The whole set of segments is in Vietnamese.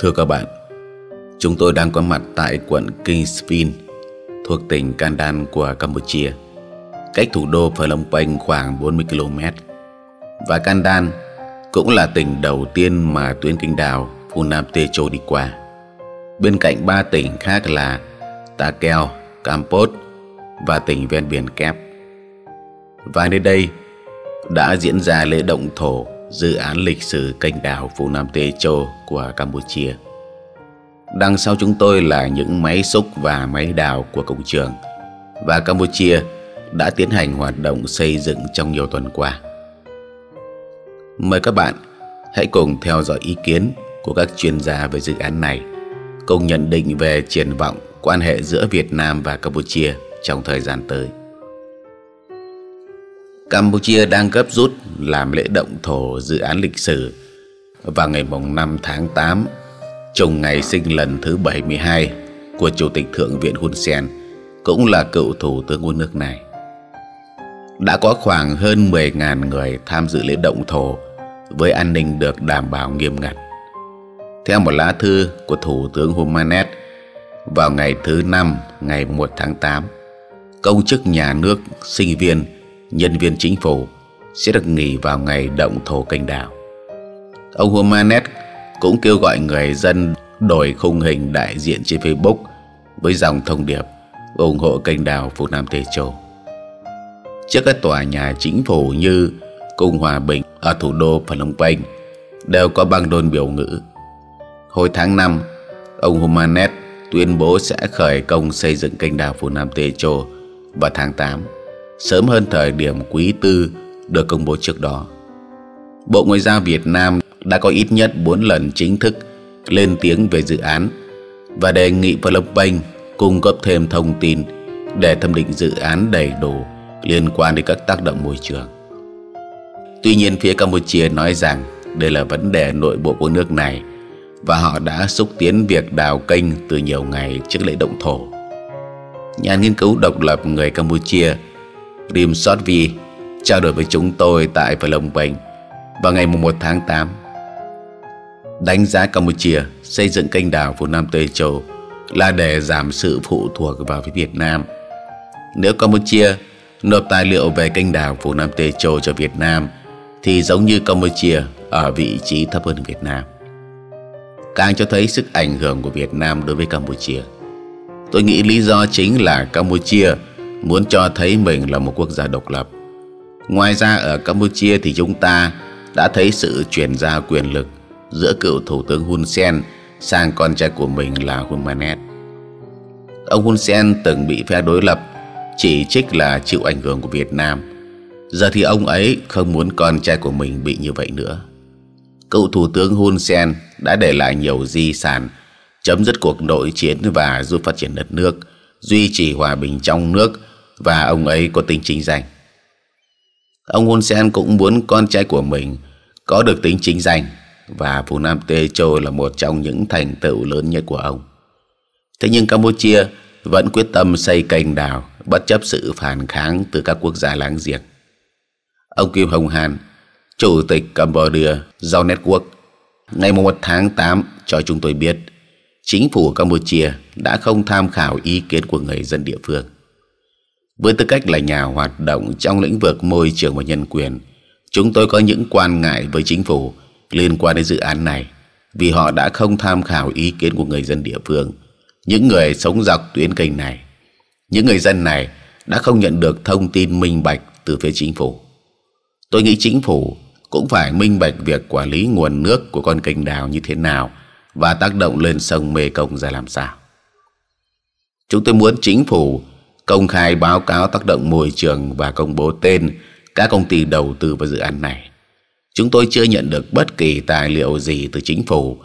Thưa các bạn, chúng tôi đang có mặt tại quận Kingsville, thuộc tỉnh Kandan của Campuchia, cách thủ đô Phnom Penh khoảng 40 km. Và Kandan cũng là tỉnh đầu tiên mà tuyến kinh đào Phunam Techo đi qua. Bên cạnh ba tỉnh khác là Ta Keo, Kampot và tỉnh ven biển Kép. Và nơi đây đã diễn ra lễ động thổ dự án lịch sử kênh đào Phú Nam Tê Chô của Campuchia. Đằng sau chúng tôi là những máy xúc và máy đào của công trường và Campuchia đã tiến hành hoạt động xây dựng trong nhiều tuần qua. Mời các bạn hãy cùng theo dõi ý kiến của các chuyên gia về dự án này, cùng nhận định về triển vọng quan hệ giữa Việt Nam và Campuchia trong thời gian tới. Campuchia đang gấp rút làm lễ động thổ dự án lịch sử vào ngày 5 tháng 8 trùng ngày sinh lần thứ 72 của Chủ tịch Thượng viện Hun Sen cũng là cựu thủ tướng của nước này. Đã có khoảng hơn 10.000 người tham dự lễ động thổ với an ninh được đảm bảo nghiêm ngặt. Theo một lá thư của Thủ tướng Humanet vào ngày thứ năm ngày 1 tháng 8 công chức nhà nước, sinh viên nhân viên chính phủ sẽ được nghỉ vào ngày động thổ canh đào. Ông Humanet cũng kêu gọi người dân đổi khung hình đại diện trên Facebook với dòng thông điệp ủng hộ kênh đào Phú Nam Tây Châu. Trước các tòa nhà chính phủ như Cung Hòa Bình ở thủ đô Phnom Penh đều có băng đôn biểu ngữ. Hồi tháng 5, ông Humanet tuyên bố sẽ khởi công xây dựng kênh đào Phú Nam Tây Châu vào tháng 8 sớm hơn thời điểm quý tư được công bố trước đó. Bộ Ngoại giao Việt Nam đã có ít nhất 4 lần chính thức lên tiếng về dự án và đề nghị Phnom Penh cung cấp thêm thông tin để thẩm định dự án đầy đủ liên quan đến các tác động môi trường. Tuy nhiên phía Campuchia nói rằng đây là vấn đề nội bộ của nước này và họ đã xúc tiến việc đào kênh từ nhiều ngày trước lễ động thổ. Nhà nghiên cứu độc lập người Campuchia Rim Sotvi trao đổi với chúng tôi tại Phnom Penh vào ngày 1 tháng 8. Đánh giá Campuchia xây dựng kênh đảo vùng Nam Tây Châu là để giảm sự phụ thuộc vào với Việt Nam. Nếu Campuchia nộp tài liệu về kênh đảo vùng Nam Tây Châu cho Việt Nam thì giống như Campuchia ở vị trí thấp hơn Việt Nam. Càng cho thấy sức ảnh hưởng của Việt Nam đối với Campuchia. Tôi nghĩ lý do chính là Campuchia muốn cho thấy mình là một quốc gia độc lập. Ngoài ra ở Campuchia thì chúng ta đã thấy sự chuyển giao quyền lực giữa cựu thủ tướng Hun Sen sang con trai của mình là Hun Manet. Ông Hun Sen từng bị phe đối lập chỉ trích là chịu ảnh hưởng của Việt Nam. Giờ thì ông ấy không muốn con trai của mình bị như vậy nữa. Cựu thủ tướng Hun Sen đã để lại nhiều di sản, chấm dứt cuộc nội chiến và giúp phát triển đất nước, duy trì hòa bình trong nước và ông ấy có tính chính danh. Ông Hun Sen cũng muốn con trai của mình có được tính chính danh và Phú Nam Tê Châu là một trong những thành tựu lớn nhất của ông. Thế nhưng Campuchia vẫn quyết tâm xây kênh đào bất chấp sự phản kháng từ các quốc gia láng giềng. Ông Kim Hồng Hàn, Chủ tịch Cambodia Giao Network, ngày 1 tháng 8 cho chúng tôi biết chính phủ Campuchia đã không tham khảo ý kiến của người dân địa phương với tư cách là nhà hoạt động trong lĩnh vực môi trường và nhân quyền chúng tôi có những quan ngại với chính phủ liên quan đến dự án này vì họ đã không tham khảo ý kiến của người dân địa phương những người sống dọc tuyến kênh này những người dân này đã không nhận được thông tin minh bạch từ phía chính phủ tôi nghĩ chính phủ cũng phải minh bạch việc quản lý nguồn nước của con kênh đào như thế nào và tác động lên sông mê công ra làm sao chúng tôi muốn chính phủ công khai báo cáo tác động môi trường và công bố tên các công ty đầu tư vào dự án này. Chúng tôi chưa nhận được bất kỳ tài liệu gì từ chính phủ,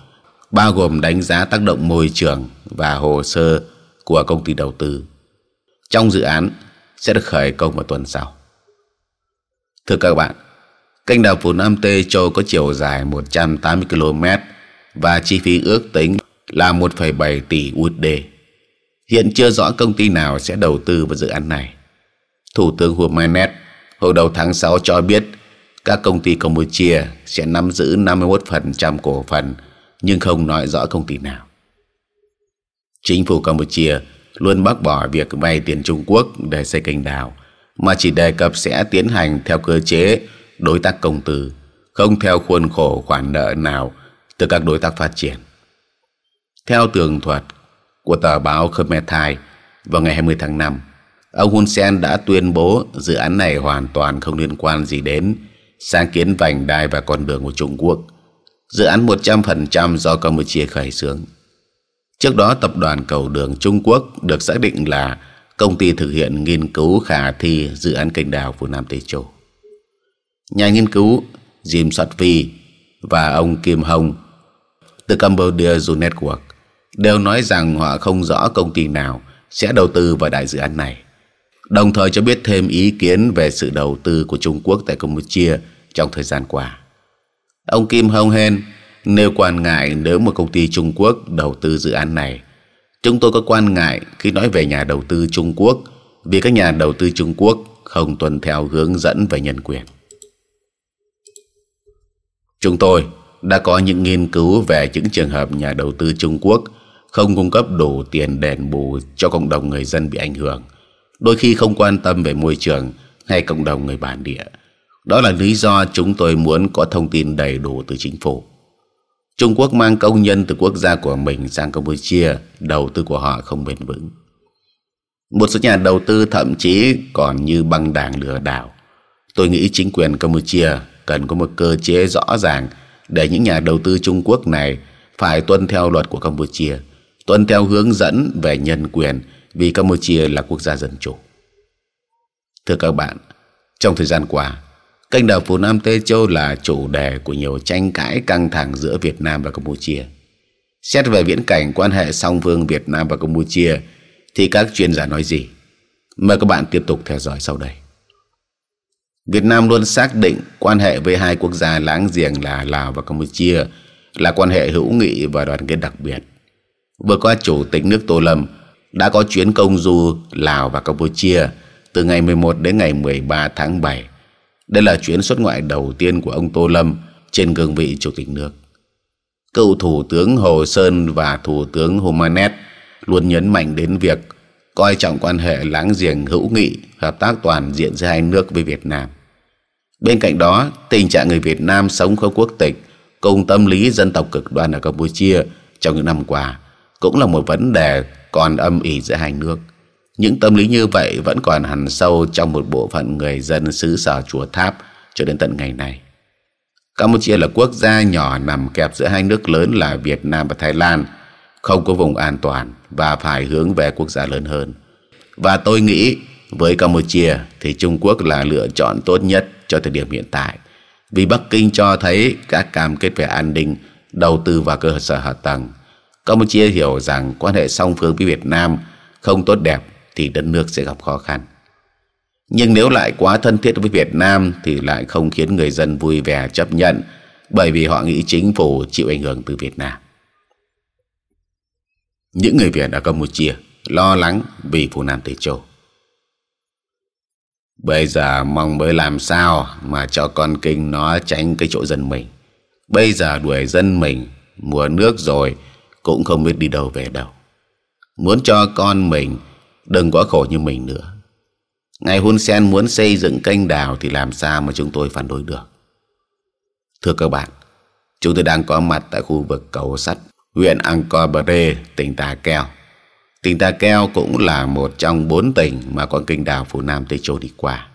bao gồm đánh giá tác động môi trường và hồ sơ của công ty đầu tư. Trong dự án sẽ được khởi công vào tuần sau. Thưa các bạn, kênh đào phù Nam Tê Châu có chiều dài 180 km và chi phí ước tính là 1,7 tỷ USD. Hiện chưa rõ công ty nào sẽ đầu tư vào dự án này. Thủ tướng Humanet hồi đầu tháng 6 cho biết các công ty Campuchia sẽ nắm giữ 51% cổ phần nhưng không nói rõ công ty nào. Chính phủ Campuchia luôn bác bỏ việc vay tiền Trung Quốc để xây kênh đào mà chỉ đề cập sẽ tiến hành theo cơ chế đối tác công tư không theo khuôn khổ khoản nợ nào từ các đối tác phát triển. Theo tường thuật của tờ báo Khmer Thai vào ngày 20 tháng 5, ông Hun Sen đã tuyên bố dự án này hoàn toàn không liên quan gì đến sáng kiến vành đai và con đường của Trung Quốc. Dự án 100% do Campuchia khởi xướng. Trước đó, tập đoàn cầu đường Trung Quốc được xác định là công ty thực hiện nghiên cứu khả thi dự án kênh đào của Nam Tây Châu. Nhà nghiên cứu Jim Sutphy và ông Kim Hong từ Cambodia Zoo Network đều nói rằng họ không rõ công ty nào sẽ đầu tư vào đại dự án này đồng thời cho biết thêm ý kiến về sự đầu tư của Trung Quốc tại Campuchia trong thời gian qua. Ông Kim Hong Hên nêu quan ngại nếu một công ty Trung Quốc đầu tư dự án này. Chúng tôi có quan ngại khi nói về nhà đầu tư Trung Quốc vì các nhà đầu tư Trung Quốc không tuân theo hướng dẫn về nhân quyền. Chúng tôi đã có những nghiên cứu về những trường hợp nhà đầu tư Trung Quốc không cung cấp đủ tiền đền bù cho cộng đồng người dân bị ảnh hưởng, đôi khi không quan tâm về môi trường hay cộng đồng người bản địa. Đó là lý do chúng tôi muốn có thông tin đầy đủ từ chính phủ. Trung Quốc mang công nhân từ quốc gia của mình sang Campuchia, đầu tư của họ không bền vững. Một số nhà đầu tư thậm chí còn như băng đảng lừa đảo. Tôi nghĩ chính quyền Campuchia cần có một cơ chế rõ ràng để những nhà đầu tư Trung Quốc này phải tuân theo luật của Campuchia tuân theo hướng dẫn về nhân quyền vì Campuchia là quốc gia dân chủ. Thưa các bạn, trong thời gian qua, kênh đào phù Nam Tây Châu là chủ đề của nhiều tranh cãi căng thẳng giữa Việt Nam và Campuchia. Xét về viễn cảnh quan hệ song phương Việt Nam và Campuchia thì các chuyên gia nói gì? Mời các bạn tiếp tục theo dõi sau đây. Việt Nam luôn xác định quan hệ với hai quốc gia láng giềng là Lào và Campuchia là quan hệ hữu nghị và đoàn kết đặc biệt. Vừa qua Chủ tịch nước Tô Lâm đã có chuyến công du Lào và Campuchia từ ngày 11 đến ngày 13 tháng 7. Đây là chuyến xuất ngoại đầu tiên của ông Tô Lâm trên cương vị Chủ tịch nước. Cựu Thủ tướng Hồ Sơn và Thủ tướng Humanet luôn nhấn mạnh đến việc coi trọng quan hệ láng giềng hữu nghị, hợp tác toàn diện giữa hai nước với Việt Nam. Bên cạnh đó, tình trạng người Việt Nam sống không quốc tịch, cùng tâm lý dân tộc cực đoan ở Campuchia trong những năm qua cũng là một vấn đề còn âm ỉ giữa hai nước những tâm lý như vậy vẫn còn hằn sâu trong một bộ phận người dân xứ sở chùa tháp cho đến tận ngày nay campuchia là quốc gia nhỏ nằm kẹp giữa hai nước lớn là việt nam và thái lan không có vùng an toàn và phải hướng về quốc gia lớn hơn và tôi nghĩ với campuchia thì trung quốc là lựa chọn tốt nhất cho thời điểm hiện tại vì bắc kinh cho thấy các cam kết về an ninh đầu tư và cơ sở hạ tầng Campuchia hiểu rằng quan hệ song phương với Việt Nam không tốt đẹp thì đất nước sẽ gặp khó khăn. Nhưng nếu lại quá thân thiết với Việt Nam thì lại không khiến người dân vui vẻ chấp nhận bởi vì họ nghĩ chính phủ chịu ảnh hưởng từ Việt Nam. Những người Việt ở Campuchia lo lắng vì Phú Nam Tây Châu. Bây giờ mong mới làm sao mà cho con kinh nó tránh cái chỗ dân mình. Bây giờ đuổi dân mình, mùa nước rồi cũng không biết đi đâu về đâu muốn cho con mình đừng quá khổ như mình nữa ngài Hun Sen muốn xây dựng kênh đào thì làm sao mà chúng tôi phản đối được thưa các bạn chúng tôi đang có mặt tại khu vực cầu sắt huyện Angkor Bere tỉnh Ta Keo tỉnh Ta Keo cũng là một trong bốn tỉnh mà con kênh đào Phú Nam Tây Châu đi qua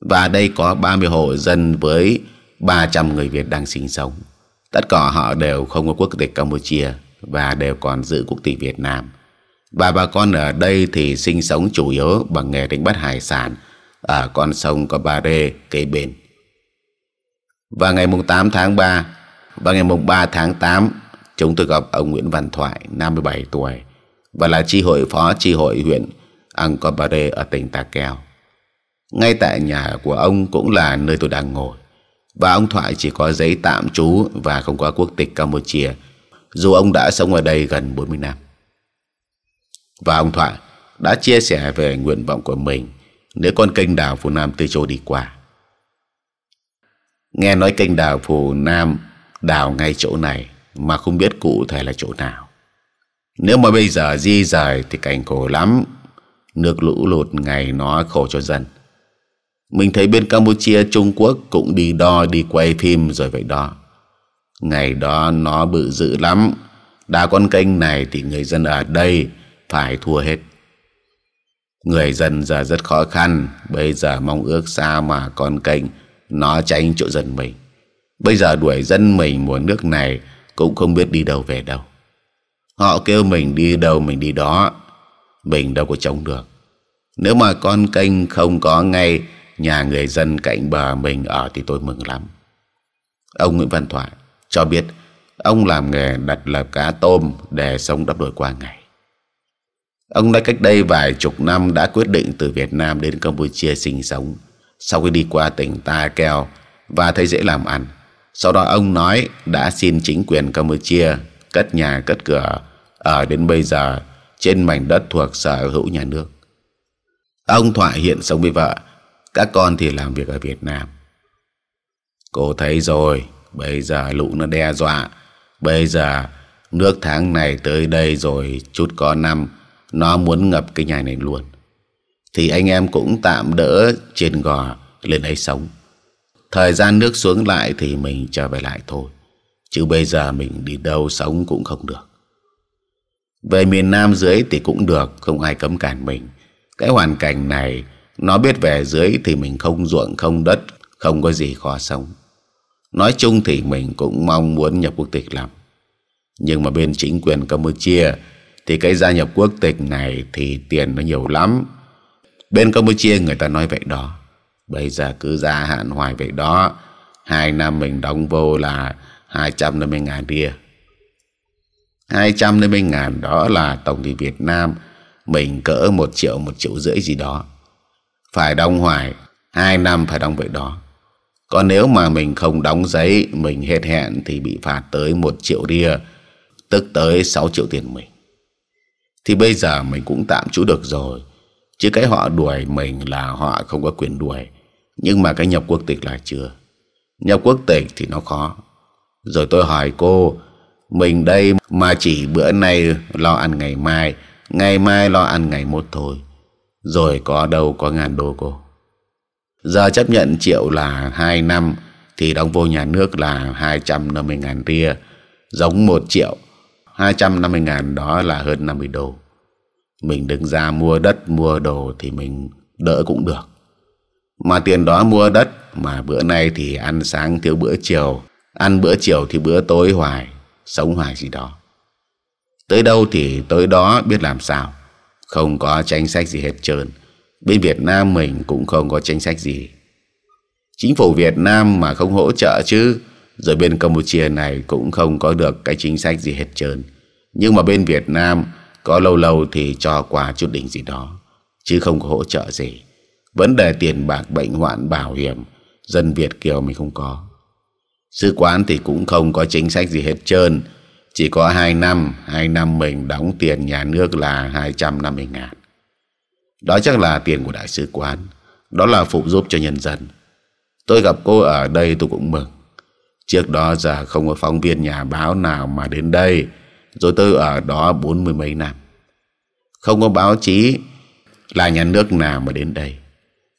và đây có 30 hộ dân với 300 người Việt đang sinh sống Tất cả họ đều không có quốc tịch Campuchia và đều còn giữ quốc tịch Việt Nam. Và bà con ở đây thì sinh sống chủ yếu bằng nghề đánh bắt hải sản ở con sông Cabare kế bên. Và ngày 8 tháng 3 và ngày 3 tháng 8 chúng tôi gặp ông Nguyễn Văn Thoại 57 tuổi và là chi hội phó chi hội huyện Angkabare ở tỉnh Ta Keo. Ngay tại nhà của ông cũng là nơi tôi đang ngồi và ông Thoại chỉ có giấy tạm trú và không có quốc tịch Campuchia dù ông đã sống ở đây gần 40 năm và ông Thoại đã chia sẻ về nguyện vọng của mình nếu con kênh đào Phù Nam từ Châu đi qua nghe nói kênh đào Phù Nam đào ngay chỗ này mà không biết cụ thể là chỗ nào nếu mà bây giờ di rời thì cảnh khổ lắm nước lũ lụt ngày nó khổ cho dân mình thấy bên Campuchia, Trung Quốc cũng đi đo đi quay phim rồi vậy đó. Ngày đó nó bự dữ lắm. Đá con kênh này thì người dân ở đây phải thua hết. Người dân giờ rất khó khăn, bây giờ mong ước xa mà con kênh nó tránh chỗ dân mình. Bây giờ đuổi dân mình muốn nước này cũng không biết đi đâu về đâu. Họ kêu mình đi đâu mình đi đó, mình đâu có chống được. Nếu mà con kênh không có ngay nhà người dân cạnh bờ mình ở thì tôi mừng lắm ông Nguyễn Văn Thoại cho biết ông làm nghề đặt lợp cá tôm để sống đắp đổi qua ngày ông đã cách đây vài chục năm đã quyết định từ Việt Nam đến Campuchia sinh sống sau khi đi qua tỉnh Ta Keo và thấy dễ làm ăn sau đó ông nói đã xin chính quyền Campuchia cất nhà cất cửa ở đến bây giờ trên mảnh đất thuộc sở hữu nhà nước ông Thoại hiện sống với vợ các con thì làm việc ở Việt Nam Cô thấy rồi Bây giờ lũ nó đe dọa Bây giờ nước tháng này tới đây rồi Chút có năm Nó muốn ngập cái nhà này luôn Thì anh em cũng tạm đỡ trên gò lên đây sống Thời gian nước xuống lại thì mình trở về lại thôi Chứ bây giờ mình đi đâu sống cũng không được Về miền Nam dưới thì cũng được Không ai cấm cản mình Cái hoàn cảnh này nó biết về dưới thì mình không ruộng không đất Không có gì khó sống Nói chung thì mình cũng mong muốn nhập quốc tịch lắm Nhưng mà bên chính quyền Campuchia Thì cái gia nhập quốc tịch này thì tiền nó nhiều lắm Bên Campuchia người ta nói vậy đó Bây giờ cứ gia hạn hoài vậy đó Hai năm mình đóng vô là hai trăm năm mươi ngàn hai trăm năm mươi ngàn đó là tổng thì Việt Nam Mình cỡ một triệu một triệu rưỡi gì đó phải đóng hoài hai năm phải đóng vậy đó còn nếu mà mình không đóng giấy mình hết hẹn thì bị phạt tới một triệu ria tức tới 6 triệu tiền mình thì bây giờ mình cũng tạm trú được rồi chứ cái họ đuổi mình là họ không có quyền đuổi nhưng mà cái nhập quốc tịch là chưa nhập quốc tịch thì nó khó rồi tôi hỏi cô mình đây mà chỉ bữa nay lo ăn ngày mai ngày mai lo ăn ngày một thôi rồi có đâu có ngàn đô cô giờ chấp nhận triệu là hai năm thì đóng vô nhà nước là hai trăm năm mươi ngàn ria giống một triệu hai trăm năm mươi ngàn đó là hơn năm mươi đô mình đứng ra mua đất mua đồ thì mình đỡ cũng được mà tiền đó mua đất mà bữa nay thì ăn sáng thiếu bữa chiều ăn bữa chiều thì bữa tối hoài sống hoài gì đó tới đâu thì tới đó biết làm sao không có chính sách gì hết trơn bên Việt Nam mình cũng không có chính sách gì chính phủ Việt Nam mà không hỗ trợ chứ rồi bên Campuchia này cũng không có được cái chính sách gì hết trơn nhưng mà bên Việt Nam có lâu lâu thì cho quà chút đỉnh gì đó chứ không có hỗ trợ gì vấn đề tiền bạc bệnh hoạn bảo hiểm dân Việt kiều mình không có sứ quán thì cũng không có chính sách gì hết trơn chỉ có 2 năm 2 năm mình đóng tiền nhà nước là 250 ngàn đó chắc là tiền của đại sứ quán đó là phụ giúp cho nhân dân tôi gặp cô ở đây tôi cũng mừng trước đó giờ không có phóng viên nhà báo nào mà đến đây rồi tôi ở đó bốn mươi mấy năm không có báo chí là nhà nước nào mà đến đây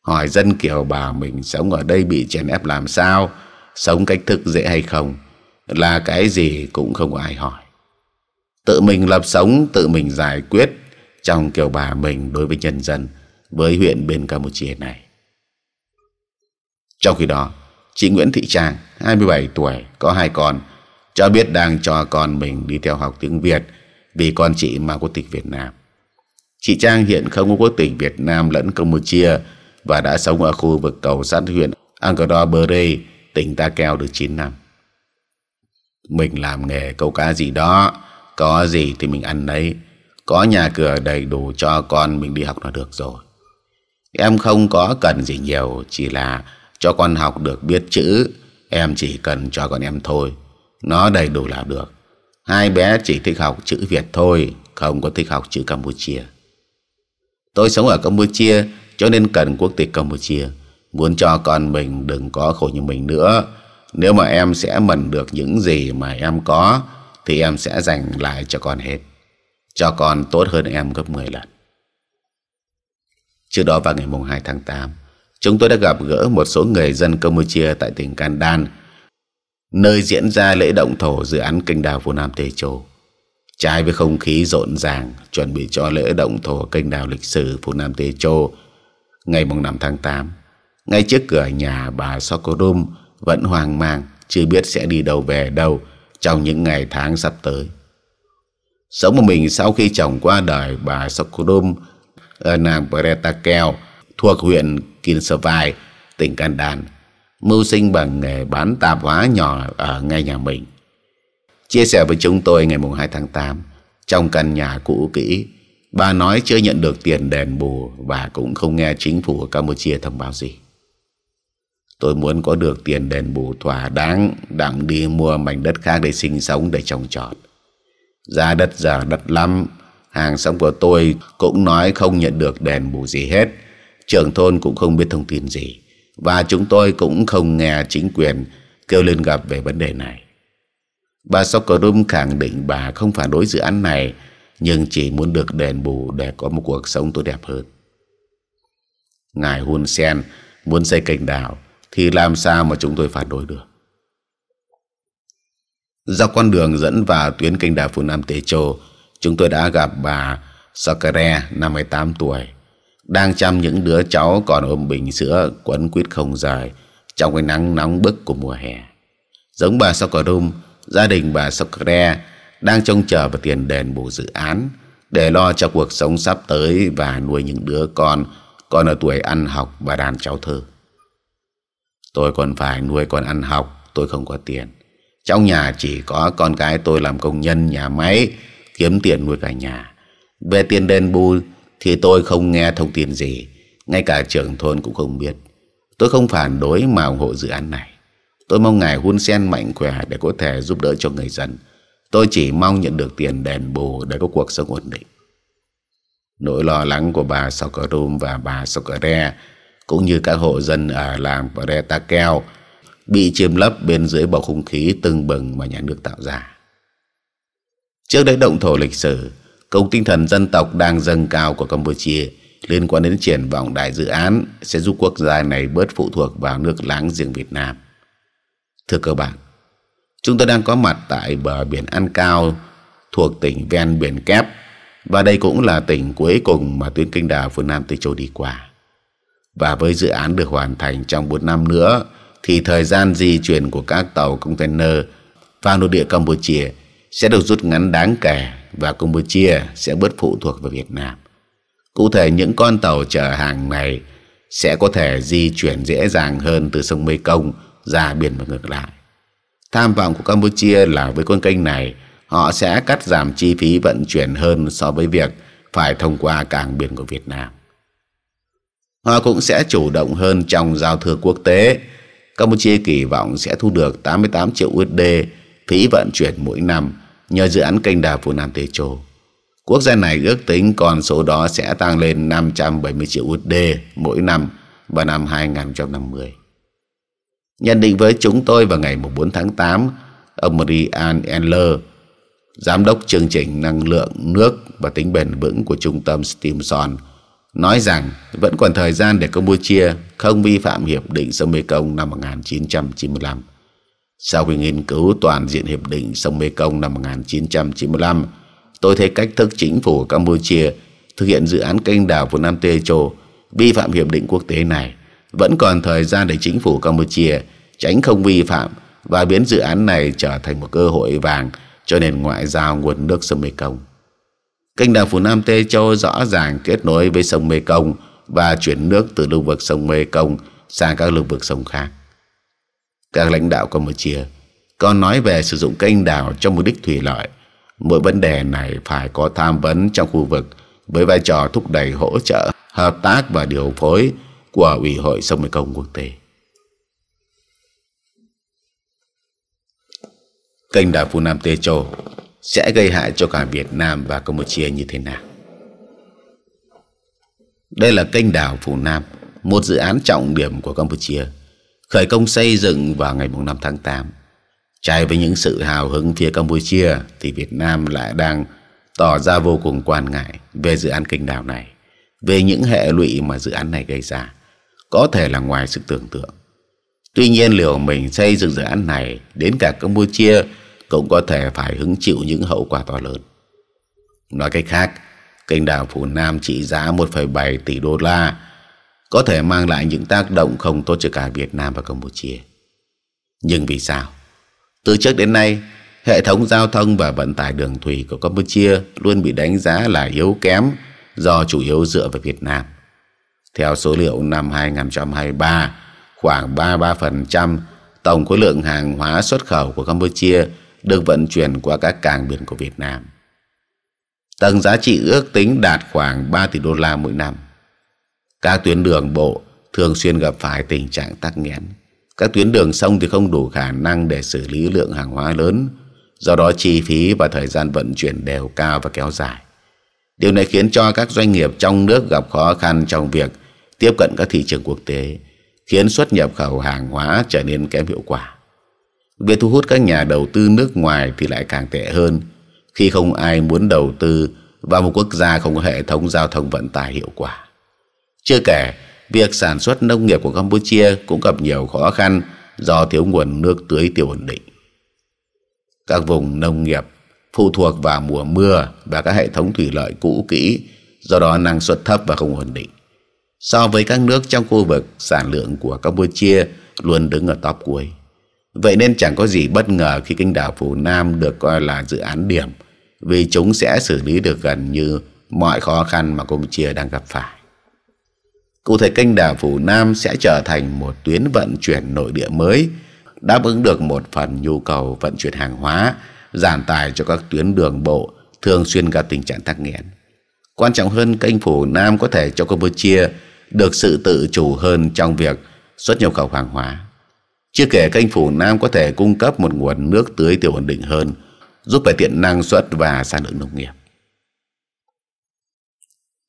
hỏi dân kiều bà mình sống ở đây bị chèn ép làm sao sống cách thức dễ hay không là cái gì cũng không ai hỏi tự mình lập sống tự mình giải quyết trong kiểu bà mình đối với nhân dân với huyện bên Campuchia này trong khi đó chị Nguyễn Thị Trang 27 tuổi có hai con cho biết đang cho con mình đi theo học tiếng Việt vì con chị mang quốc tịch Việt Nam chị Trang hiện không có quốc tịch Việt Nam lẫn Campuchia và đã sống ở khu vực cầu sát huyện Angkor Bere tỉnh Ta Keo được 9 năm mình làm nghề câu cá gì đó Có gì thì mình ăn đấy Có nhà cửa đầy đủ cho con mình đi học là được rồi Em không có cần gì nhiều Chỉ là cho con học được biết chữ Em chỉ cần cho con em thôi Nó đầy đủ là được Hai bé chỉ thích học chữ Việt thôi Không có thích học chữ Campuchia Tôi sống ở Campuchia Cho nên cần quốc tịch Campuchia Muốn cho con mình đừng có khổ như mình nữa nếu mà em sẽ mần được những gì mà em có Thì em sẽ dành lại cho con hết Cho con tốt hơn em gấp 10 lần Trước đó vào ngày mùng 2 tháng 8 Chúng tôi đã gặp gỡ một số người dân Campuchia tại tỉnh Kandan Nơi diễn ra lễ động thổ dự án kênh đào Vô Nam Tây Châu Trái với không khí rộn ràng chuẩn bị cho lễ động thổ kênh đào lịch sử Phú Nam Tê Châu ngày 5 tháng 8. Ngay trước cửa nhà bà Sokorum vẫn hoang mang chưa biết sẽ đi đâu về đâu trong những ngày tháng sắp tới sống một mình sau khi chồng qua đời bà Sokodom ở nàng Bretakel thuộc huyện Kinsavai, tỉnh Kandan mưu sinh bằng nghề bán tạp hóa nhỏ ở ngay nhà mình chia sẻ với chúng tôi ngày mùng 2 tháng 8 trong căn nhà cũ kỹ bà nói chưa nhận được tiền đền bù và cũng không nghe chính phủ Campuchia thông báo gì Tôi muốn có được tiền đền bù thỏa đáng Đặng đi mua mảnh đất khác để sinh sống để trồng trọt ra đất giờ đất lắm Hàng xóm của tôi cũng nói không nhận được đền bù gì hết Trưởng thôn cũng không biết thông tin gì Và chúng tôi cũng không nghe chính quyền kêu lên gặp về vấn đề này Bà Sokorum khẳng định bà không phản đối dự án này Nhưng chỉ muốn được đền bù để có một cuộc sống tốt đẹp hơn Ngài Hun Sen muốn xây kênh đào thì làm sao mà chúng tôi phản đối được dọc con đường dẫn vào tuyến kênh đảo Phú nam Tê châu chúng tôi đã gặp bà Sakare 58 tuổi đang chăm những đứa cháu còn ôm bình sữa quấn quýt không rời trong cái nắng nóng bức của mùa hè giống bà Sokorum gia đình bà Sakare đang trông chờ vào tiền đền bù dự án để lo cho cuộc sống sắp tới và nuôi những đứa con còn ở tuổi ăn học và đàn cháu thơ. Tôi còn phải nuôi con ăn học Tôi không có tiền Trong nhà chỉ có con cái tôi làm công nhân nhà máy Kiếm tiền nuôi cả nhà Về tiền đền bù Thì tôi không nghe thông tin gì Ngay cả trưởng thôn cũng không biết Tôi không phản đối mà ủng hộ dự án này Tôi mong ngài Hun Sen mạnh khỏe Để có thể giúp đỡ cho người dân Tôi chỉ mong nhận được tiền đền bù Để có cuộc sống ổn định Nỗi lo lắng của bà Sokorum và bà Sokore cũng như các hộ dân ở làng Pretakeo bị chiếm lấp bên dưới bầu không khí tưng bừng mà nhà nước tạo ra. Trước đây động thổ lịch sử, cùng tinh thần dân tộc đang dâng cao của Campuchia liên quan đến triển vọng đại dự án sẽ giúp quốc gia này bớt phụ thuộc vào nước láng giềng Việt Nam. Thưa các bạn, chúng tôi đang có mặt tại bờ biển An Cao thuộc tỉnh ven biển kép và đây cũng là tỉnh cuối cùng mà tuyến kinh đào phương Nam Tây Châu đi qua và với dự án được hoàn thành trong 4 năm nữa thì thời gian di chuyển của các tàu container vào nội địa Campuchia sẽ được rút ngắn đáng kể và Campuchia sẽ bớt phụ thuộc vào Việt Nam. Cụ thể những con tàu chở hàng này sẽ có thể di chuyển dễ dàng hơn từ sông Mekong ra biển và ngược lại. Tham vọng của Campuchia là với con kênh này, họ sẽ cắt giảm chi phí vận chuyển hơn so với việc phải thông qua cảng biển của Việt Nam. Họ cũng sẽ chủ động hơn trong giao thương quốc tế. Campuchia kỳ vọng sẽ thu được 88 triệu USD phí vận chuyển mỗi năm nhờ dự án kênh đào Nam Tê Châu. Quốc gia này ước tính còn số đó sẽ tăng lên 570 triệu USD mỗi năm vào năm 2050. Nhận định với chúng tôi vào ngày 14 tháng 8, ông Marian Enler, Giám đốc chương trình năng lượng nước và tính bền vững của Trung tâm Stimson, nói rằng vẫn còn thời gian để Campuchia không vi phạm Hiệp định sông Mekong năm 1995. Sau khi nghiên cứu toàn diện Hiệp định sông Mekong năm 1995, tôi thấy cách thức chính phủ Campuchia thực hiện dự án kênh đảo của Nam Tê Châu vi phạm Hiệp định quốc tế này vẫn còn thời gian để chính phủ Campuchia tránh không vi phạm và biến dự án này trở thành một cơ hội vàng cho nền ngoại giao nguồn nước sông Mekong. Kênh đào phủ Nam Tê Châu rõ ràng kết nối với sông Mê Công và chuyển nước từ lưu vực sông Mê Công sang các lưu vực sông khác. Các lãnh đạo Campuchia còn nói về sử dụng kênh đào cho mục đích thủy lợi. Mỗi vấn đề này phải có tham vấn trong khu vực với vai trò thúc đẩy hỗ trợ, hợp tác và điều phối của Ủy hội sông Mê Công quốc tế. Kênh đào Phu Nam Tê Châu sẽ gây hại cho cả Việt Nam và Campuchia như thế nào. Đây là kênh đảo Phù Nam, một dự án trọng điểm của Campuchia, khởi công xây dựng vào ngày 5 tháng 8. Trái với những sự hào hứng phía Campuchia thì Việt Nam lại đang tỏ ra vô cùng quan ngại về dự án kênh đảo này, về những hệ lụy mà dự án này gây ra, có thể là ngoài sức tưởng tượng. Tuy nhiên liệu mình xây dựng dự án này đến cả Campuchia cũng có thể phải hứng chịu những hậu quả to lớn. Nói cách khác, kênh đào Phủ Nam trị giá 1,7 tỷ đô la có thể mang lại những tác động không tốt cho cả Việt Nam và Campuchia. Nhưng vì sao? Từ trước đến nay, hệ thống giao thông và vận tải đường thủy của Campuchia luôn bị đánh giá là yếu kém do chủ yếu dựa vào Việt Nam. Theo số liệu năm 2023, khoảng 33% tổng khối lượng hàng hóa xuất khẩu của Campuchia – được vận chuyển qua các cảng biển của Việt Nam. Tầng giá trị ước tính đạt khoảng 3 tỷ đô la mỗi năm. Các tuyến đường bộ thường xuyên gặp phải tình trạng tắc nghẽn. Các tuyến đường sông thì không đủ khả năng để xử lý lượng hàng hóa lớn, do đó chi phí và thời gian vận chuyển đều cao và kéo dài. Điều này khiến cho các doanh nghiệp trong nước gặp khó khăn trong việc tiếp cận các thị trường quốc tế, khiến xuất nhập khẩu hàng hóa trở nên kém hiệu quả. Việc thu hút các nhà đầu tư nước ngoài thì lại càng tệ hơn khi không ai muốn đầu tư vào một quốc gia không có hệ thống giao thông vận tải hiệu quả. Chưa kể, việc sản xuất nông nghiệp của Campuchia cũng gặp nhiều khó khăn do thiếu nguồn nước tưới tiêu ổn định. Các vùng nông nghiệp phụ thuộc vào mùa mưa và các hệ thống thủy lợi cũ kỹ, do đó năng suất thấp và không ổn định. So với các nước trong khu vực, sản lượng của Campuchia luôn đứng ở top cuối. Vậy nên chẳng có gì bất ngờ khi kênh đảo Phú Nam được coi là dự án điểm vì chúng sẽ xử lý được gần như mọi khó khăn mà Campuchia đang gặp phải. Cụ thể kênh đảo Phú Nam sẽ trở thành một tuyến vận chuyển nội địa mới đáp ứng được một phần nhu cầu vận chuyển hàng hóa giảm tài cho các tuyến đường bộ thường xuyên gặp tình trạng tắc nghẽn. Quan trọng hơn kênh Phú Nam có thể cho Campuchia được sự tự chủ hơn trong việc xuất nhập khẩu hàng hóa. Chưa kể kênh phủ Nam có thể cung cấp một nguồn nước tưới tiêu ổn định hơn, giúp cải thiện năng suất và sản lượng nông nghiệp.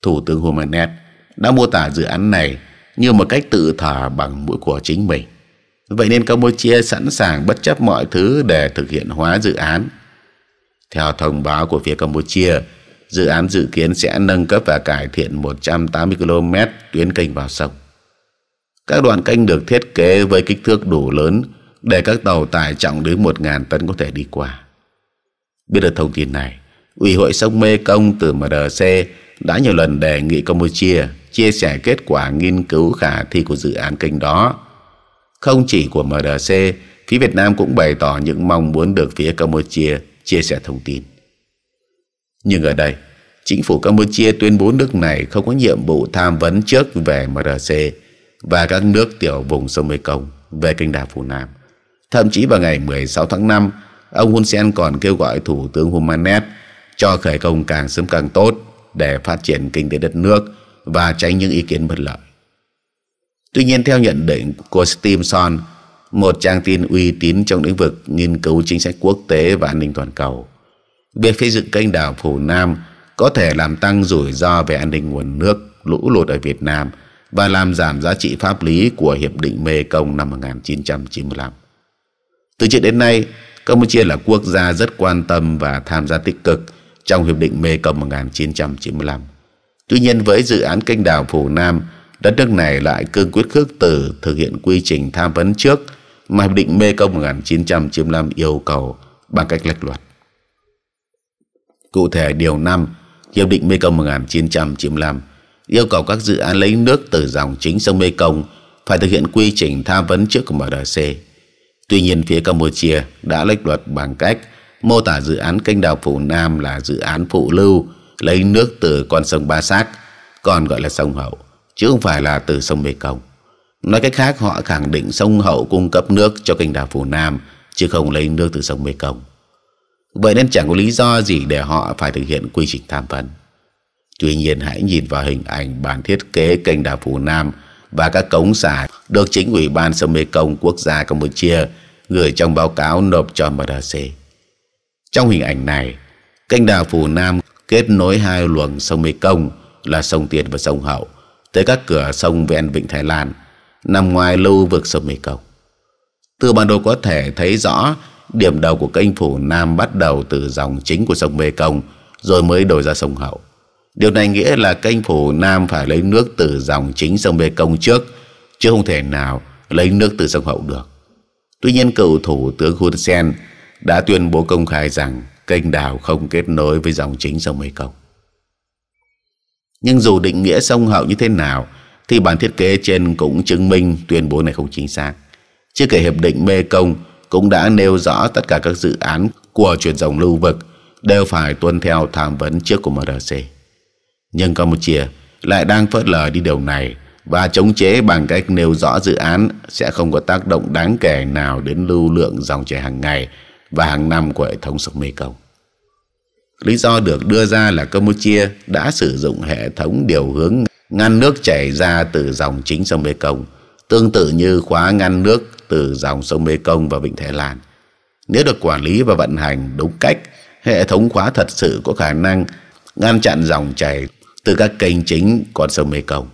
Thủ tướng Humanet đã mô tả dự án này như một cách tự thả bằng mũi của chính mình. Vậy nên Campuchia sẵn sàng bất chấp mọi thứ để thực hiện hóa dự án. Theo thông báo của phía Campuchia, dự án dự kiến sẽ nâng cấp và cải thiện 180 km tuyến kênh vào sông. Các đoàn canh được thiết kế với kích thước đủ lớn để các tàu tải trọng đến 1.000 tấn có thể đi qua. Biết được thông tin này, Ủy hội sông Mê Công từ MRC đã nhiều lần đề nghị Campuchia chia sẻ kết quả nghiên cứu khả thi của dự án kênh đó. Không chỉ của MRC, phía Việt Nam cũng bày tỏ những mong muốn được phía Campuchia chia sẻ thông tin. Nhưng ở đây, chính phủ Campuchia tuyên bố nước này không có nhiệm vụ tham vấn trước về MRC và các nước tiểu vùng sông Mekong về kênh đảo Phù Nam. Thậm chí vào ngày 16 tháng 5, ông Hun Sen còn kêu gọi Thủ tướng Humanet cho khởi công càng sớm càng tốt để phát triển kinh tế đất nước và tránh những ý kiến bất lợi. Tuy nhiên, theo nhận định của Stimson, một trang tin uy tín trong lĩnh vực nghiên cứu chính sách quốc tế và an ninh toàn cầu, việc xây dựng kênh đảo Phù Nam có thể làm tăng rủi ro về an ninh nguồn nước lũ lụt ở Việt Nam – và làm giảm giá trị pháp lý của hiệp định Mê Công năm 1995. Từ trước đến nay, Campuchia là quốc gia rất quan tâm và tham gia tích cực trong hiệp định Mê Mekong 1995. Tuy nhiên, với dự án kênh đảo Phủ Nam, đất nước này lại cương quyết khước từ thực hiện quy trình tham vấn trước mà hiệp định Mê Mekong 1995 yêu cầu bằng cách lách luật. Cụ thể điều 5 Hiệp định Mê Mekong 1995 yêu cầu các dự án lấy nước từ dòng chính sông Mekong phải thực hiện quy trình tham vấn trước của MRC. Tuy nhiên phía Campuchia đã lách luật bằng cách mô tả dự án kênh đào Phủ Nam là dự án phụ lưu lấy nước từ con sông Ba Sát, còn gọi là sông Hậu, chứ không phải là từ sông Mekong. Nói cách khác họ khẳng định sông Hậu cung cấp nước cho kênh đào Phủ Nam chứ không lấy nước từ sông Mekong. Vậy nên chẳng có lý do gì để họ phải thực hiện quy trình tham vấn. Tuy nhiên hãy nhìn vào hình ảnh bản thiết kế kênh đảo Phú Nam và các cống xả được chính Ủy ban sông Mê Công Quốc gia Campuchia gửi trong báo cáo nộp cho MDC. Trong hình ảnh này, kênh đảo Phú Nam kết nối hai luồng sông Mê Công là sông Tiền và sông Hậu tới các cửa sông ven Vịnh Thái Lan nằm ngoài lưu vực sông Mê Công. Từ bản đồ có thể thấy rõ điểm đầu của kênh Phủ Nam bắt đầu từ dòng chính của sông Mê Công rồi mới đổi ra sông Hậu. Điều này nghĩa là kênh phủ Nam phải lấy nước từ dòng chính sông Mê Công trước, chứ không thể nào lấy nước từ sông Hậu được. Tuy nhiên cựu thủ tướng Hun Sen đã tuyên bố công khai rằng kênh đào không kết nối với dòng chính sông Mê Công. Nhưng dù định nghĩa sông Hậu như thế nào, thì bản thiết kế trên cũng chứng minh tuyên bố này không chính xác. Chưa kể Hiệp định Mê Công cũng đã nêu rõ tất cả các dự án của chuyển dòng lưu vực đều phải tuân theo tham vấn trước của MRC nhưng Campuchia lại đang phớt lờ đi điều này và chống chế bằng cách nêu rõ dự án sẽ không có tác động đáng kể nào đến lưu lượng dòng chảy hàng ngày và hàng năm của hệ thống sông Mekong. Lý do được đưa ra là Campuchia đã sử dụng hệ thống điều hướng ngăn nước chảy ra từ dòng chính sông Mekong, tương tự như khóa ngăn nước từ dòng sông Mekong và Vịnh Thái Lan. Nếu được quản lý và vận hành đúng cách, hệ thống khóa thật sự có khả năng ngăn chặn dòng chảy từ các kênh chính con sông Mekong.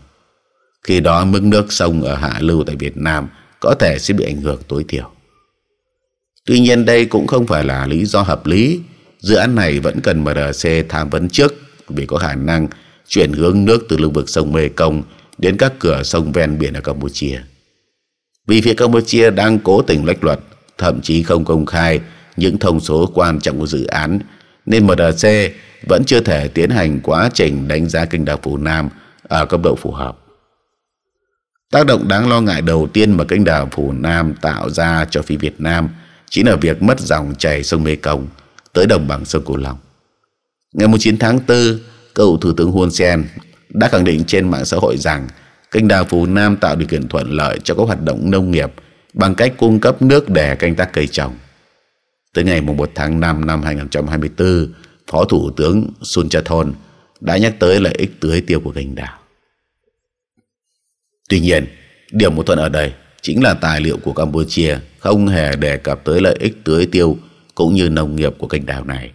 Khi đó mức nước sông ở hạ lưu tại Việt Nam có thể sẽ bị ảnh hưởng tối thiểu. Tuy nhiên đây cũng không phải là lý do hợp lý. Dự án này vẫn cần MRC tham vấn trước vì có khả năng chuyển hướng nước từ lưu vực sông Mekong đến các cửa sông ven biển ở Campuchia. Vì phía Campuchia đang cố tình lách luật, thậm chí không công khai những thông số quan trọng của dự án, nên MRC vẫn chưa thể tiến hành quá trình đánh giá kinh đào phù Nam ở à, cấp độ phù hợp. Tác động đáng lo ngại đầu tiên mà kênh đào Phù Nam tạo ra cho phía Việt Nam chính là việc mất dòng chảy sông Mê Công tới đồng bằng sông Cửu Long. Ngày 19 tháng 4, cựu Thủ tướng Hun Sen đã khẳng định trên mạng xã hội rằng kênh đào Phú Nam tạo điều kiện thuận lợi cho các hoạt động nông nghiệp bằng cách cung cấp nước để canh tác cây trồng. Tới ngày 1 tháng 5 năm 2024, Phó Thủ tướng Sun Chathol đã nhắc tới lợi ích tưới tiêu của cành đào. Tuy nhiên, điểm mâu thuẫn ở đây chính là tài liệu của Campuchia không hề đề cập tới lợi ích tưới tiêu cũng như nông nghiệp của cành đào này.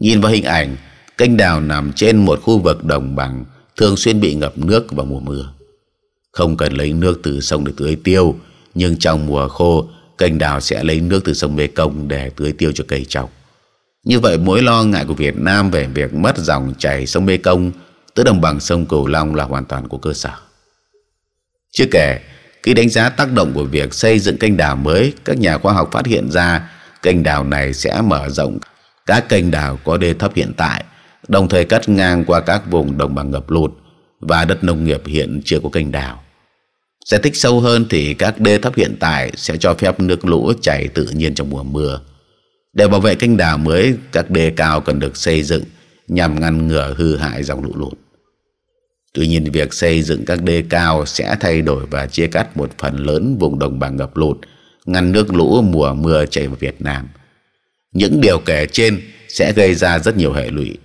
Nhìn vào hình ảnh, cành đào nằm trên một khu vực đồng bằng thường xuyên bị ngập nước vào mùa mưa. Không cần lấy nước từ sông để tưới tiêu, nhưng trong mùa khô, cành đào sẽ lấy nước từ sông Mê Công để tưới tiêu cho cây trồng. Như vậy mối lo ngại của Việt Nam về việc mất dòng chảy sông Mê Công tới đồng bằng sông Cửu Long là hoàn toàn của cơ sở. Chưa kể, khi đánh giá tác động của việc xây dựng kênh đào mới, các nhà khoa học phát hiện ra kênh đào này sẽ mở rộng các kênh đào có đê thấp hiện tại, đồng thời cắt ngang qua các vùng đồng bằng ngập lụt và đất nông nghiệp hiện chưa có kênh đào. Giải thích sâu hơn thì các đê thấp hiện tại sẽ cho phép nước lũ chảy tự nhiên trong mùa mưa để bảo vệ kênh đào mới, các đề cao cần được xây dựng nhằm ngăn ngừa hư hại dòng lũ lụt. Tuy nhiên, việc xây dựng các đê cao sẽ thay đổi và chia cắt một phần lớn vùng đồng bằng ngập lụt, ngăn nước lũ mùa mưa chảy vào Việt Nam. Những điều kể trên sẽ gây ra rất nhiều hệ lụy.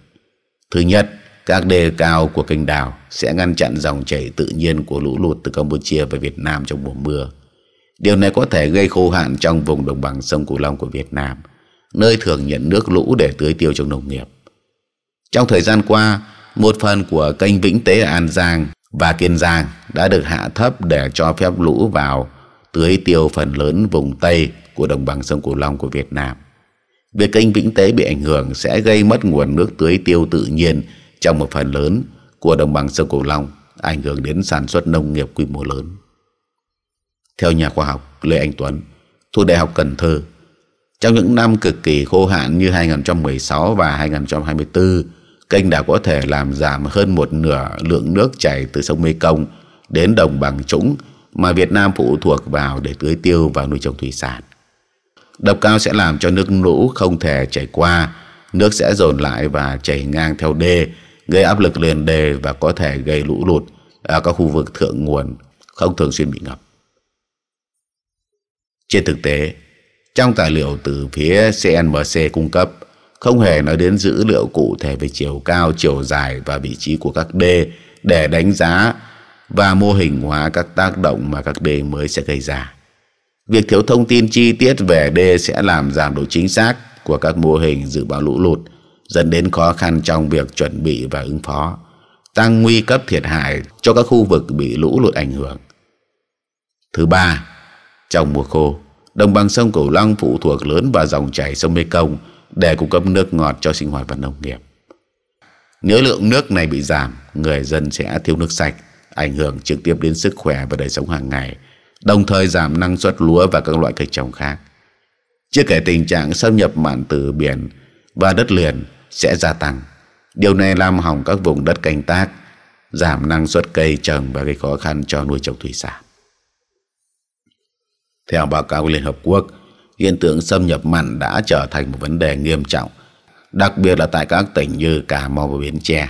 Thứ nhất, các đê cao của kênh đào sẽ ngăn chặn dòng chảy tự nhiên của lũ lụt từ Campuchia về Việt Nam trong mùa mưa. Điều này có thể gây khô hạn trong vùng đồng bằng sông Cửu Long của Việt Nam – nơi thường nhận nước lũ để tưới tiêu trong nông nghiệp. Trong thời gian qua, một phần của kênh Vĩnh Tế ở An Giang và Kiên Giang đã được hạ thấp để cho phép lũ vào tưới tiêu phần lớn vùng Tây của đồng bằng sông Cửu Long của Việt Nam. Việc kênh Vĩnh Tế bị ảnh hưởng sẽ gây mất nguồn nước tưới tiêu tự nhiên trong một phần lớn của đồng bằng sông Cửu Long, ảnh hưởng đến sản xuất nông nghiệp quy mô lớn. Theo nhà khoa học Lê Anh Tuấn, thuộc Đại học Cần Thơ, trong những năm cực kỳ khô hạn như 2016 và 2024, kênh đã có thể làm giảm hơn một nửa lượng nước chảy từ sông Mekong đến đồng bằng trũng mà Việt Nam phụ thuộc vào để tưới tiêu và nuôi trồng thủy sản. Đập cao sẽ làm cho nước lũ không thể chảy qua, nước sẽ dồn lại và chảy ngang theo đê, gây áp lực lên đê và có thể gây lũ lụt ở các khu vực thượng nguồn không thường xuyên bị ngập. Trên thực tế, trong tài liệu từ phía CNMC cung cấp, không hề nói đến dữ liệu cụ thể về chiều cao, chiều dài và vị trí của các đê để đánh giá và mô hình hóa các tác động mà các đê mới sẽ gây ra. Việc thiếu thông tin chi tiết về đê sẽ làm giảm độ chính xác của các mô hình dự báo lũ lụt, dẫn đến khó khăn trong việc chuẩn bị và ứng phó, tăng nguy cấp thiệt hại cho các khu vực bị lũ lụt ảnh hưởng. Thứ ba, trong mùa khô, Đồng bằng sông Cửu Long phụ thuộc lớn vào dòng chảy sông Mekong để cung cấp nước ngọt cho sinh hoạt và nông nghiệp. Nếu lượng nước này bị giảm, người dân sẽ thiếu nước sạch, ảnh hưởng trực tiếp đến sức khỏe và đời sống hàng ngày, đồng thời giảm năng suất lúa và các loại cây trồng khác. Chưa kể tình trạng xâm nhập mặn từ biển và đất liền sẽ gia tăng. Điều này làm hỏng các vùng đất canh tác, giảm năng suất cây trồng và gây khó khăn cho nuôi trồng thủy sản. Theo báo cáo của Liên Hợp Quốc, hiện tượng xâm nhập mặn đã trở thành một vấn đề nghiêm trọng, đặc biệt là tại các tỉnh như Cà Mau và Bến Tre.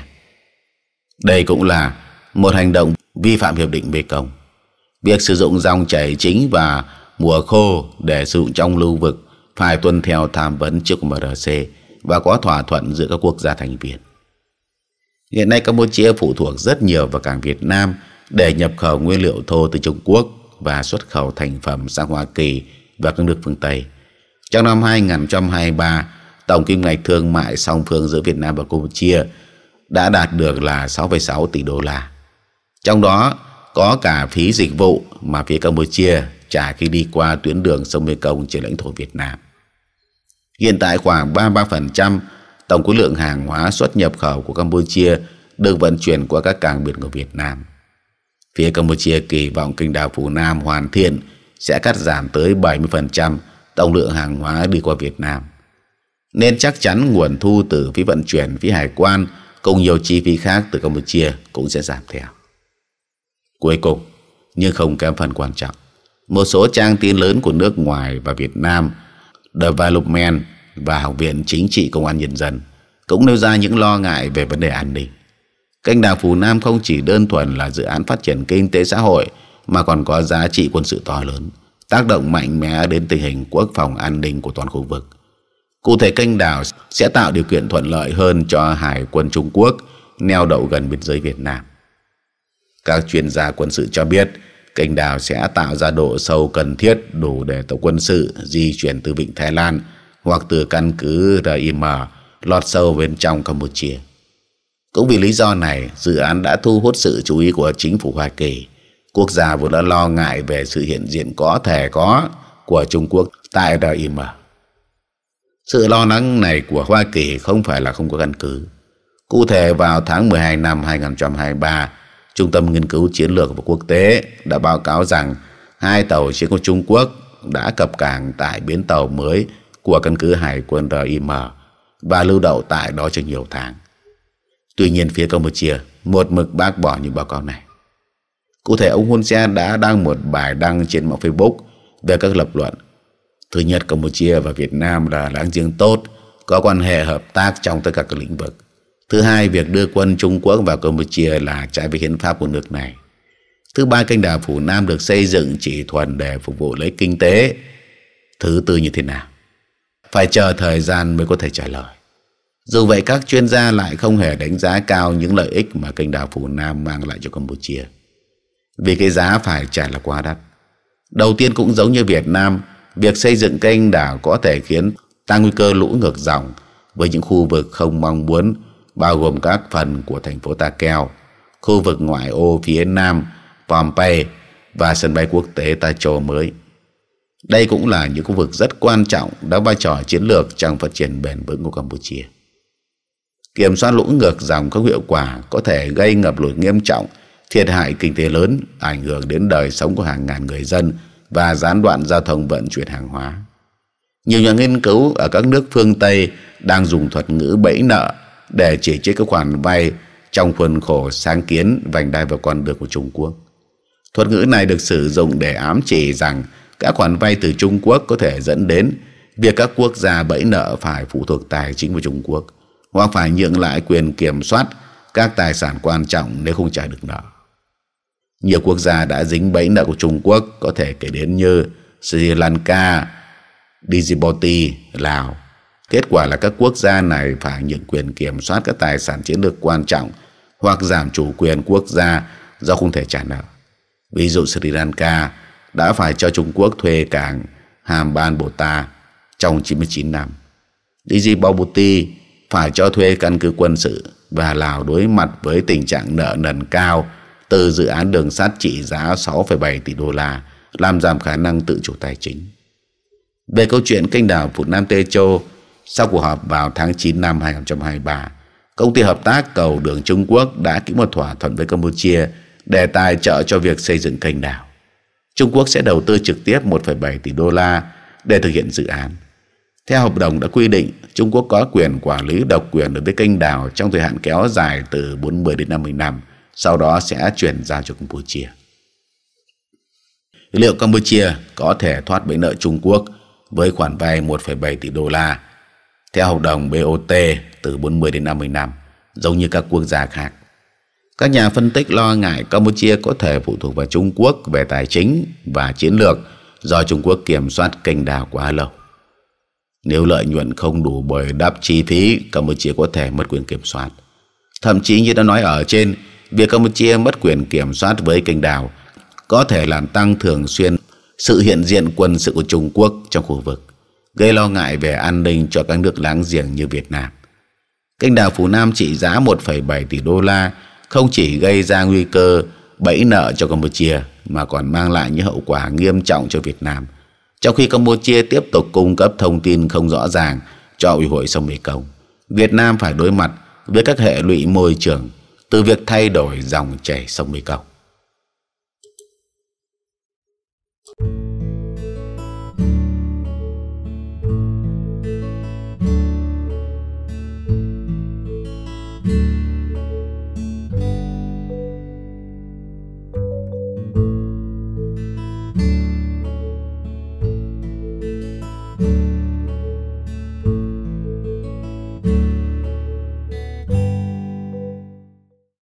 Đây cũng là một hành động vi phạm Hiệp định Mekong. Việc sử dụng dòng chảy chính và mùa khô để sử dụng trong lưu vực phải tuân theo tham vấn trước MRC và có thỏa thuận giữa các quốc gia thành viên. Hiện nay Campuchia phụ thuộc rất nhiều vào cảng Việt Nam để nhập khẩu nguyên liệu thô từ Trung Quốc và xuất khẩu thành phẩm sang Hoa Kỳ và các nước phương Tây. Trong năm 2023, tổng kim ngạch thương mại song phương giữa Việt Nam và Campuchia đã đạt được là 6,6 tỷ đô la. Trong đó có cả phí dịch vụ mà phía Campuchia trả khi đi qua tuyến đường sông Mekong trên lãnh thổ Việt Nam. Hiện tại khoảng 33% tổng khối lượng hàng hóa xuất nhập khẩu của Campuchia được vận chuyển qua các cảng biển của Việt Nam. Phía Campuchia kỳ vọng kênh đào Phú Nam hoàn thiện sẽ cắt giảm tới 70% tổng lượng hàng hóa đi qua Việt Nam. Nên chắc chắn nguồn thu từ phí vận chuyển, phí hải quan cùng nhiều chi phí khác từ Campuchia cũng sẽ giảm theo. Cuối cùng, nhưng không kém phần quan trọng, một số trang tin lớn của nước ngoài và Việt Nam, Development và Học viện Chính trị Công an Nhân dân cũng nêu ra những lo ngại về vấn đề an ninh. Kênh đảng Phù Nam không chỉ đơn thuần là dự án phát triển kinh tế xã hội mà còn có giá trị quân sự to lớn, tác động mạnh mẽ đến tình hình quốc phòng an ninh của toàn khu vực. Cụ thể kênh đào sẽ tạo điều kiện thuận lợi hơn cho Hải quân Trung Quốc neo đậu gần biên giới Việt Nam. Các chuyên gia quân sự cho biết, kênh đào sẽ tạo ra độ sâu cần thiết đủ để tàu quân sự di chuyển từ Vịnh Thái Lan hoặc từ căn cứ RIM lọt sâu bên trong Campuchia. Cũng vì lý do này, dự án đã thu hút sự chú ý của chính phủ Hoa Kỳ. Quốc gia vốn đã lo ngại về sự hiện diện có thể có của Trung Quốc tại DIM. Sự lo lắng này của Hoa Kỳ không phải là không có căn cứ. Cụ thể vào tháng 12 năm 2023, Trung tâm Nghiên cứu Chiến lược và Quốc tế đã báo cáo rằng hai tàu chiến của Trung Quốc đã cập cảng tại bến tàu mới của căn cứ hải quân RIM và lưu đậu tại đó trong nhiều tháng. Tuy nhiên phía Campuchia một mực bác bỏ những báo cáo này. Cụ thể ông Hun Sen đã đăng một bài đăng trên mạng Facebook về các lập luận. Thứ nhất, Campuchia và Việt Nam là láng giềng tốt, có quan hệ hợp tác trong tất cả các lĩnh vực. Thứ hai, việc đưa quân Trung Quốc vào Campuchia là trái với hiến pháp của nước này. Thứ ba, kênh đảo Phủ Nam được xây dựng chỉ thuần để phục vụ lấy kinh tế. Thứ tư như thế nào? Phải chờ thời gian mới có thể trả lời. Dù vậy các chuyên gia lại không hề đánh giá cao những lợi ích mà kênh đào Phù Nam mang lại cho Campuchia. Vì cái giá phải trả là quá đắt. Đầu tiên cũng giống như Việt Nam, việc xây dựng kênh đảo có thể khiến tăng nguy cơ lũ ngược dòng với những khu vực không mong muốn bao gồm các phần của thành phố Ta Keo, khu vực ngoại ô phía nam Pompeii và sân bay quốc tế Ta Chô mới. Đây cũng là những khu vực rất quan trọng đóng vai trò chiến lược trong phát triển bền vững của Campuchia. Kiểm soát lũ ngược dòng có hiệu quả có thể gây ngập lụt nghiêm trọng, thiệt hại kinh tế lớn, ảnh hưởng đến đời sống của hàng ngàn người dân và gián đoạn giao thông vận chuyển hàng hóa. Nhiều nhà nghiên cứu ở các nước phương Tây đang dùng thuật ngữ bẫy nợ để chỉ trích các khoản vay trong khuôn khổ sáng kiến vành đai và con đường của Trung Quốc. Thuật ngữ này được sử dụng để ám chỉ rằng các khoản vay từ Trung Quốc có thể dẫn đến việc các quốc gia bẫy nợ phải phụ thuộc tài chính của Trung Quốc – hoặc phải nhượng lại quyền kiểm soát các tài sản quan trọng nếu không trả được nợ. Nhiều quốc gia đã dính bẫy nợ của Trung Quốc có thể kể đến như Sri Lanka, Djibouti, Lào. Kết quả là các quốc gia này phải nhượng quyền kiểm soát các tài sản chiến lược quan trọng hoặc giảm chủ quyền quốc gia do không thể trả nợ. Ví dụ Sri Lanka đã phải cho Trung Quốc thuê cảng Hàm Ban Bồ Ta trong 99 năm. Djibouti phải cho thuê căn cứ quân sự và Lào đối mặt với tình trạng nợ nần cao từ dự án đường sắt trị giá 6,7 tỷ đô la, làm giảm khả năng tự chủ tài chính. Về câu chuyện kênh đảo Phụt Nam Tê Châu, sau cuộc họp vào tháng 9 năm 2023, công ty hợp tác cầu đường Trung Quốc đã ký một thỏa thuận với Campuchia để tài trợ cho việc xây dựng kênh đảo. Trung Quốc sẽ đầu tư trực tiếp 1,7 tỷ đô la để thực hiện dự án. Theo hợp đồng đã quy định, Trung Quốc có quyền quản lý độc quyền đối với kênh đào trong thời hạn kéo dài từ 40 đến 50 năm, sau đó sẽ chuyển giao cho Campuchia. Liệu Campuchia có thể thoát bẫy nợ Trung Quốc với khoản vay 1,7 tỷ đô la theo hợp đồng BOT từ 40 đến 50 năm, giống như các quốc gia khác? Các nhà phân tích lo ngại Campuchia có thể phụ thuộc vào Trung Quốc về tài chính và chiến lược do Trung Quốc kiểm soát kênh đào quá lâu. Nếu lợi nhuận không đủ bồi đắp chi phí, Campuchia có thể mất quyền kiểm soát. Thậm chí như đã nói ở trên, việc Campuchia mất quyền kiểm soát với kênh đào có thể làm tăng thường xuyên sự hiện diện quân sự của Trung Quốc trong khu vực, gây lo ngại về an ninh cho các nước láng giềng như Việt Nam. Kênh đào Phú Nam trị giá 1,7 tỷ đô la không chỉ gây ra nguy cơ bẫy nợ cho Campuchia mà còn mang lại những hậu quả nghiêm trọng cho Việt Nam – trong khi Campuchia tiếp tục cung cấp thông tin không rõ ràng cho Ủy hội sông Mekong, Việt Nam phải đối mặt với các hệ lụy môi trường từ việc thay đổi dòng chảy sông Mekong.